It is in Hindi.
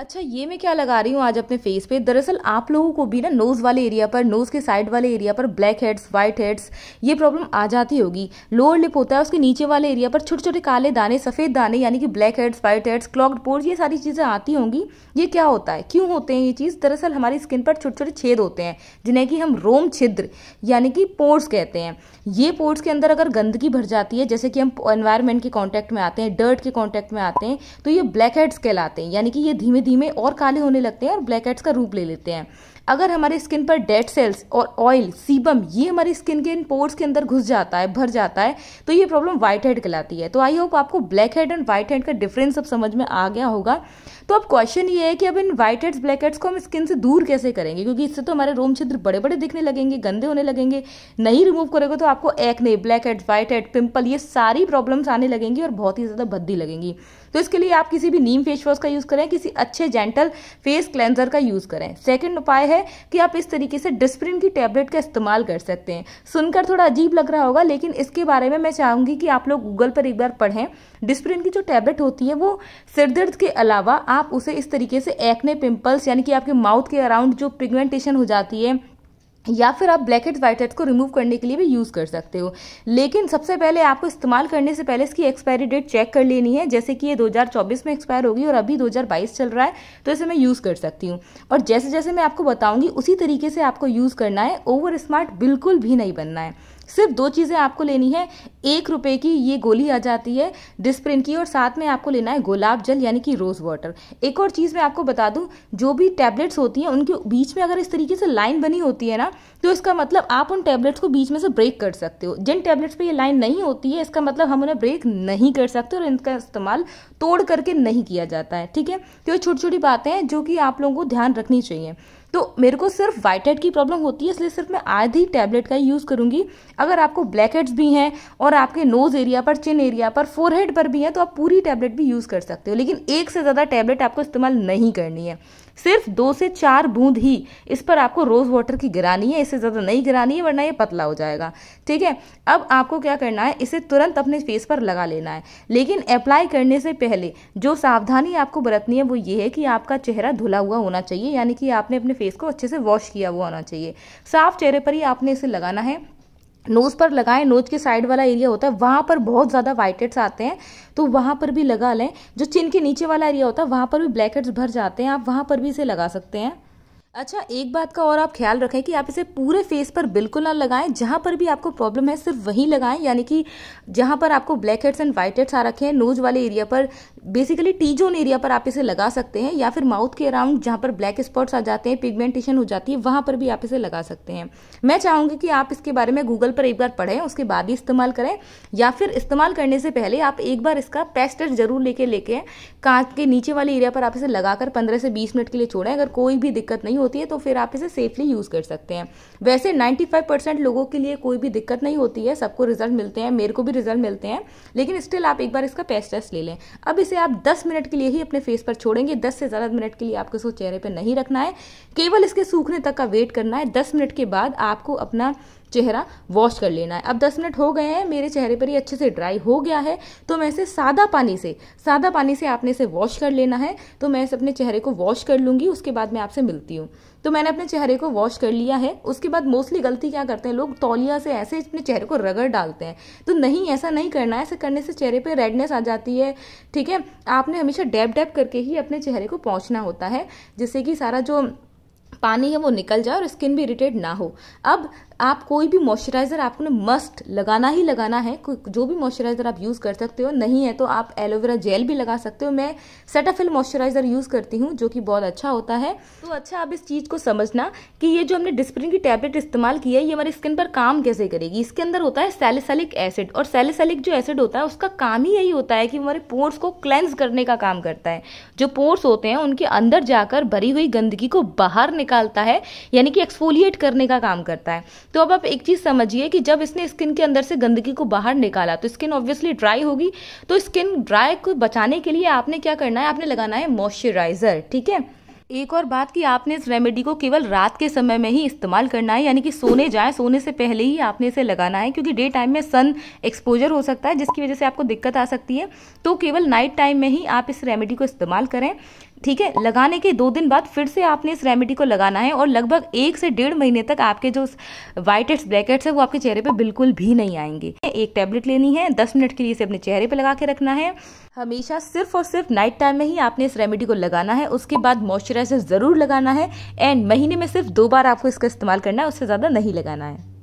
अच्छा ये मैं क्या लगा रही हूँ आज अपने फेस पे दरअसल आप लोगों को भी ना नोज़ वाले एरिया पर नोज़ के साइड वाले एरिया पर ब्लैक हेड्स वाइट हेड्स ये प्रॉब्लम आ जाती होगी लोअर लिप होता है उसके नीचे वाले एरिया पर छोटे छोटे काले दाने सफ़ेद दाने यानी कि black heads white heads clogged pores ये सारी चीज़ें आती होंगी ये क्या होता है क्यों होते हैं ये चीज़ दरअसल हमारी स्किन पर छोटे छोटे छेद होते हैं जिन्हें कि हम रोम छिद्र यानी कि पोर्स कहते हैं ये पोर्स के अंदर अगर गंदगी भर जाती है जैसे कि हम एन्वायरमेंट के कॉन्टैक्ट में आते हैं डर्ट के कॉन्टैक्ट में आते हैं तो ये ब्लैक हेड्स कहलाते हैं यानी कि ये धीमे धीमे और काले होने लगते हैं और ब्लैक हेड्स का रूप ले लेते हैं अगर हमारे स्किन पर डेड सेल्स और ऑयल सीबम ये हमारी स्किन के इन पोर्ट्स के अंदर घुस जाता है भर जाता है तो ये प्रॉब्लम व्हाइट हेड कहलाती है तो आई होप आपको black head and white head का डिफरेंस अब समझ में आ गया होगा तो अब क्वेश्चन ये है कि अब इन व्हाइट हेड्स ब्लैक हेड्स को हम स्किन से दूर कैसे करेंगे क्योंकि इससे तो हमारे रोम छिद्र बड़े बड़े दिखने लगेंगे गंदे होने लगेंगे नहीं रिमूव करेंगे तो आपको एक नहीं black head white head pimple ये सारी प्रॉब्लम्स आने लगेंगी और बहुत ही ज़्यादा भद्दी लगेंगी तो इसके लिए आप किसी भी नीम फेस वॉश का यूज़ करें किसी अच्छे जेंटल फेस क्लेंजर का यूज़ करें सेकेंड उपाय है है कि आप इस तरीके से डिस्प्रिन की टैबलेट का इस्तेमाल कर सकते हैं सुनकर थोड़ा अजीब लग रहा होगा लेकिन इसके बारे में मैं चाहूँगी कि आप लोग गूगल पर एक बार पढ़ें डिस्प्रिन की जो टैबलेट होती है वो सिर दर्द के अलावा आप उसे इस तरीके से एक्ने पिम्पल्स यानी कि आपके माउथ के अराउंड जो पिगमेंटेशन हो जाती है या फिर आप ब्लैक हेड्स वाइट हेड्स को रिमूव करने के लिए भी यूज़ कर सकते हो लेकिन सबसे पहले आपको इस्तेमाल करने से पहले इसकी एक्सपायरी डेट चेक कर लेनी है जैसे कि ये 2024 में एक्सपायर होगी और अभी 2022 चल रहा है तो इसे मैं यूज़ कर सकती हूँ और जैसे जैसे मैं आपको बताऊँगी उसी तरीके से आपको यूज़ करना है ओवर स्मार्ट बिल्कुल भी नहीं बनना है सिर्फ दो चीज़ें आपको लेनी है एक रुपये की ये गोली आ जाती है डिस्प्रिन की और साथ में आपको लेना है गुलाब जल यानी कि रोज़ वाटर एक और चीज़ मैं आपको बता दूँ जो भी टैबलेट्स होती हैं उनके बीच में अगर इस तरीके से लाइन बनी होती है ना तो इसका मतलब आप उन टैबलेट्स को बीच में से ब्रेक कर सकते हो जिन टैबलेट्स पर यह लाइन नहीं होती है इसका मतलब हम उन्हें ब्रेक नहीं कर सकते और इनका इस्तेमाल तोड़ करके नहीं किया जाता है ठीक है तो ये छोटी छोटी बातें हैं जो कि आप लोगों को ध्यान रखनी चाहिए तो मेरे को सिर्फ वाइट हेड की प्रॉब्लम होती है इसलिए सिर्फ मैं आधी टैबलेट का ही यूज़ करूँगी अगर आपको ब्लैक हेड्स भी हैं और आपके नोज़ एरिया पर चिन एरिया पर फोरहेड पर भी है तो आप पूरी टैबलेट भी यूज़ कर सकते हो लेकिन एक से ज़्यादा टैबलेट आपको इस्तेमाल नहीं करनी है सिर्फ दो से चार बूंद ही इस पर आपको रोज़ वाटर की गिरानी है इससे ज़्यादा नहीं गिरानी है वरना ये पतला हो जाएगा ठीक है अब आपको क्या करना है इसे तुरंत अपने फेस पर लगा लेना है लेकिन अप्लाई करने से पहले जो सावधानी आपको बरतनी है वो ये है कि आपका चेहरा धुला हुआ होना चाहिए यानी कि आपने अपने फेस को अच्छे से वॉश किया हुआ होना चाहिए साफ चेहरे पर ही आपने इसे लगाना है नोज़ पर लगाएं नोज के साइड वाला एरिया होता है वहाँ पर बहुत ज़्यादा वाइट आते हैं तो वहाँ पर भी लगा लें जो चिन के नीचे वाला एरिया होता है वहाँ पर भी ब्लैक भर जाते हैं आप वहाँ पर भी इसे लगा सकते हैं अच्छा एक बात का और आप ख्याल रखें कि आप इसे पूरे फेस पर बिल्कुल ना लगाएं जहाँ पर भी आपको प्रॉब्लम है सिर्फ वहीं लगाएं यानी कि जहाँ पर आपको black heads and white heads आ रखे हैं नोज वाले एरिया पर बेसिकली टी जोन एरिया पर आप इसे लगा सकते हैं या फिर माउथ के अराउंड जहाँ पर ब्लैक स्पॉट्स आ जाते हैं पिगमेंटेशन हो जाती है वहाँ पर भी आप इसे लगा सकते हैं मैं चाहूँगी कि आप इसके बारे में गूगल पर एक बार पढ़ें उसके बाद ही इस्तेमाल करें या फिर इस्तेमाल करने से पहले आप एक बार इसका पेस्टर जरूर लेके लेके कांच के नीचे वाले एरिया पर आप इसे लगाकर पंद्रह से बीस मिनट के लिए छोड़ें अगर कोई भी दिक्कत नहीं हो होती है तो फिर आप इसे सेफली यूज़ कर सकते हैं वैसे 95 परसेंट लोगों के लिए कोई भी दिक्कत नहीं होती है सबको रिजल्ट मिलते हैं मेरे को भी रिजल्ट मिलते हैं लेकिन स्टिल आप एक बार इसका पेस्ट टेस्ट ले लें अब इसे आप दस मिनट के लिए ही अपने फेस पर छोड़ेंगे दस से ज़्यादा मिनट के लिए आपको इसको चेहरे पर नहीं रखना है केवल इसके सूखने तक का वेट करना है दस मिनट के बाद आपको अपना चेहरा वॉश कर लेना है अब 10 मिनट हो गए हैं मेरे चेहरे पर ये अच्छे से ड्राई हो गया है तो मैं इसे सादा पानी से सादा पानी से आपने इसे वॉश कर लेना है तो मैं इसे अपने चेहरे को वॉश कर लूँगी उसके बाद मैं आपसे मिलती हूँ तो मैंने अपने चेहरे को वॉश कर लिया है उसके बाद मोस्टली गलती क्या करते हैं लोग तौलिया से ऐसे अपने चेहरे को रगड़ डालते हैं तो नहीं ऐसा नहीं करना है ऐसे करने से चेहरे पर रेडनेस आ जाती है ठीक है आपने हमेशा डैप डैप करके ही अपने चेहरे को पहुँचना होता है जिससे कि सारा जो पानी है वो निकल जाए और स्किन भी इरिटेट ना हो अब आप कोई भी मॉइस्चराइज़र आपको मस्ट लगाना ही लगाना है जो भी मॉइस्चराइज़र आप यूज़ कर सकते हो नहीं है तो आप एलोवेरा जेल भी लगा सकते हो मैं सेटाफिल मॉइस्चराइज़र यूज़ करती हूँ जो कि बहुत अच्छा होता है तो अच्छा आप इस चीज़ को समझना कि ये जो हमने डिस्प्रिन की टैबलेट इस्तेमाल की है ये हमारी स्किन पर काम कैसे करेगी इसके अंदर होता है सेलिसलिक एसिड और सेलिसलिक जो एसिड होता है उसका काम ही यही होता है कि हमारे पोर्स को क्लेंस करने का काम करता है जो पोर्स होते हैं उनके अंदर जाकर भरी हुई गंदगी को बाहर निकालता है यानी कि एक्सफोलिएट करने का काम करता है तो अब आप एक चीज़ समझिए कि जब इसने स्किन के अंदर से गंदगी को बाहर निकाला तो स्किन ऑब्वियसली ड्राई होगी तो स्किन ड्राई को बचाने के लिए आपने क्या करना है आपने लगाना है मॉइस्चराइज़र ठीक है एक और बात कि आपने इस रेमेडी को केवल रात के समय में ही इस्तेमाल करना है यानी कि सोने जाए सोने से पहले ही आपने इसे लगाना है क्योंकि डे टाइम में सन एक्सपोजर हो सकता है जिसकी वजह से आपको दिक्कत आ सकती है तो केवल नाइट टाइम में ही आप इस रेमेडी को इस्तेमाल करें ठीक है लगाने के दो दिन बाद फिर से आपने इस रेमेडी को लगाना है और लगभग एक से डेढ़ महीने तक आपके जो व्हाइट एड्स ब्लैकेट्स है वो आपके चेहरे पे बिल्कुल भी नहीं आएंगे एक टैबलेट लेनी है दस मिनट के लिए इसे अपने चेहरे पे लगा के रखना है हमेशा सिर्फ और सिर्फ नाइट टाइम में ही आपने इस रेमेडी को लगाना है उसके बाद मॉइस्चराइजर ज़रूर लगाना है एंड महीने में सिर्फ दो बार आपको इसका इस्तेमाल करना है उससे ज़्यादा नहीं लगाना है